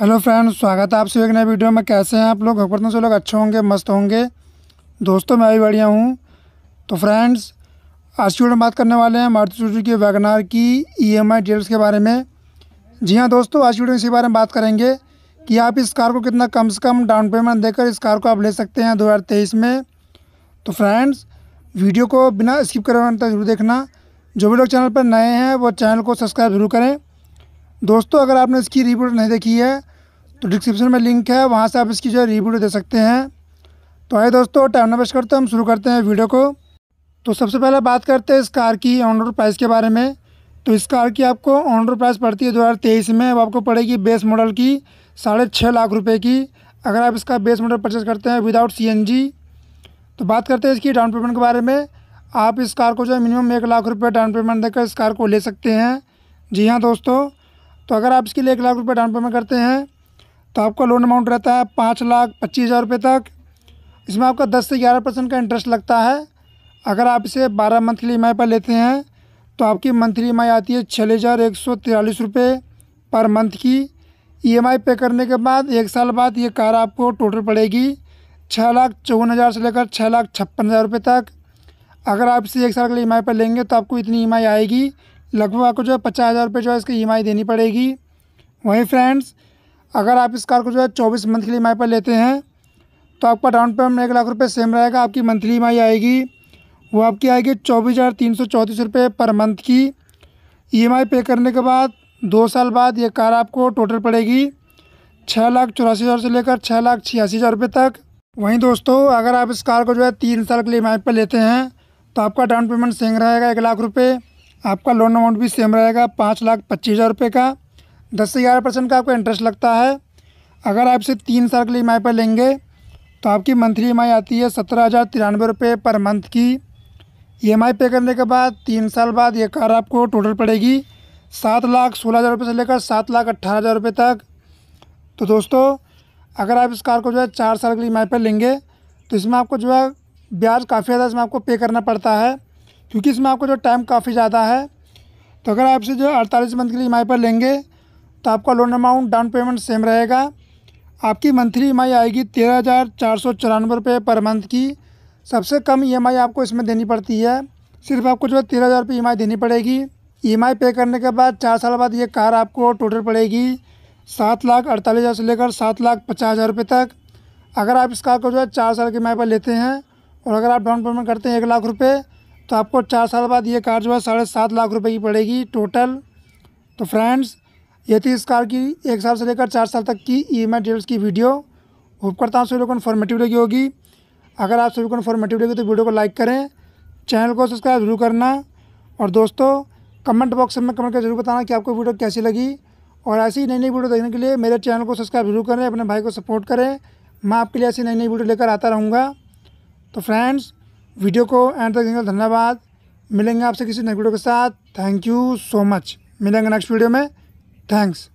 hello friends स्वागत है आप सभी एक नए वीडियो में कैसे हैं आप लोग भगवतों से लोग अच्छे होंगे मस्त होंगे दोस्तों मैं भी बढ़िया हूँ तो फ्रेंड्स आज की वीडियो में बात करने वाले हैं मारुति सुजुकी की वैगनार की ई एम आई डिटेल्स के बारे में जी हाँ दोस्तों आज की वीडियो इसी बारे में बात करेंगे कि आप इस कार को कितना कम से कम डाउन पेमेंट देकर इस कार को आप ले सकते हैं दो में तो फ्रेंड्स वीडियो को बिना स्किप करवाने तक जरूर देखना जो भी लोग चैनल पर नए हैं वो चैनल को सब्सक्राइब जरूर करें दोस्तों अगर आपने इसकी रिव्यू नहीं देखी है तो डिस्क्रिप्शन में लिंक है वहाँ से आप इसकी जो है रिव्यू दे सकते हैं तो आए दोस्तों टाइम नवेस्ट करते हैं हम शुरू करते हैं वीडियो को तो सबसे पहले बात करते हैं इस कार की ऑन रोड प्राइस के बारे में तो इस कार की आपको ऑन रोड प्राइस पड़ती है दो में अब आपको पड़ेगी बेस मॉडल की साढ़े छः लाख रुपये की अगर आप इसका बेस मॉडल परचेज करते हैं विदाउट सी तो बात करते हैं इसकी डाउन पेमेंट के बारे में आप इस कार को जो है मिनिमम एक लाख रुपये डाउन पेमेंट देकर इस कार को ले सकते हैं जी हाँ दोस्तों तो अगर आप इसके लिए एक लाख रुपये डाउन पेमेंट करते हैं तो आपका लोन अमाउंट रहता है पाँच लाख पच्चीस हज़ार रुपये तक इसमें आपका दस से ग्यारह परसेंट का इंटरेस्ट लगता है अगर आप इसे बारह मंथली ई e पर लेते हैं तो आपकी मंथली ई e आती है छः हज़ार एक सौ तिरालीस रुपये पर मंथ की ई e पे करने के बाद एक साल बाद ये कार आपको टोटल पड़ेगी छः लाख चौवन हज़ार से लेकर छः लाख छप्पन हज़ार रुपये तक अगर आप इसे एक साल के लिए ई पर लेंगे तो आपको इतनी ई आएगी लगभग आपको जो है पचास हज़ार रुपये जो है इसकी ई e देनी पड़ेगी वहीं फ्रेंड्स अगर आप इस कार को जो है चौबीस मंथ के लिए ई पर लेते हैं तो आपका डाउन पेमेंट एक लाख रुपये सेम रहेगा आपकी मंथली ई e आएगी वो आपकी आएगी चौबीस हज़ार तीन सौ चौंतीस रुपये पर मंथ की ई e पे करने के बाद दो साल बाद ये कार आपको टोटल पड़ेगी छः लाख चौरासी हज़ार से लेकर छः लाख छियासी हज़ार रुपये तक वहीं दोस्तों अगर आप इस कार को जो है तीन साल के लिए ई पर लेते हैं तो आपका डाउन पेमेंट सेंग रहेगा एक लाख रुपये आपका लोन अमाउंट भी सेम रहेगा पाँच लाख पच्चीस हज़ार रुपये का दस से ग्यारह परसेंट का आपको इंटरेस्ट लगता है अगर आप इसे तीन साल के लिए ई पर लेंगे तो आपकी मंथली ई आती है सत्रह हज़ार तिरानवे रुपये पर मंथ की ई पे करने के बाद तीन साल बाद ये कार आपको टोटल पड़ेगी सात लाख सोलह हज़ार रुपये से लेकर सात लाख अट्ठारह हज़ार रुपये तक तो दोस्तों अगर आप इस कार को जो है चार साल के लिए ई पर लेंगे तो इसमें आपको जो है ब्याज काफ़ी ज़्यादा इसमें आपको पे करना पड़ता है क्योंकि इसमें आपका जो टाइम काफ़ी ज़्यादा है तो अगर आप इसे जो अड़तालीस मंथ के लिए ई e पर लेंगे तो आपका loan amount down payment same रहेगा आपकी मंथली ई e आएगी तेरह हज़ार चार सौ चौरानवे रुपये पर मंथ की सबसे कम ई e आपको इसमें देनी पड़ती है सिर्फ आपको जो है तेरह हज़ार रुपये ई देनी पड़ेगी ई पे करने के बाद चार साल बाद ये कार आपको टोटल पड़ेगी सात लाख अड़तालीस हज़ार से लेकर सात लाख पचास हज़ार रुपये तक अगर आप इस कार को जो है चार साल की ई पर लेते हैं और अगर आप डाउन पेमेंट करते हैं एक लाख रुपये तो आपको चार साल बाद ये कार जो है साढ़े सात लाख रुपए की पड़ेगी टोटल तो फ्रेंड्स ये थी इस कार की एक साल से लेकर चार साल तक की ई एम डिटेल्स की वीडियो होप करता हूँ सभी को इन्फॉर्मेटिव लगी होगी अगर आप सभी को इन्फॉर्मेटिव लगी तो वीडियो को लाइक करें चैनल को सब्सक्राइब जरूर करना और दोस्तों कमेंट बॉक्स में कमेंट कर जरूर बताना कि आपको वीडियो कैसी लगी और ऐसी नई नई वीडियो देखने के लिए मेरे चैनल को सब्सक्राइब जरूर करें अपने भाई को सपोर्ट करें मैं आपके लिए ऐसी नई नई वीडियो लेकर आता रहूँगा तो फ्रेंड्स वीडियो को एंड तक देखने धन्यवाद मिलेंगे आपसे किसी नेक्स्ट वीडियो के साथ थैंक यू सो मच मिलेंगे नेक्स्ट वीडियो में थैंक्स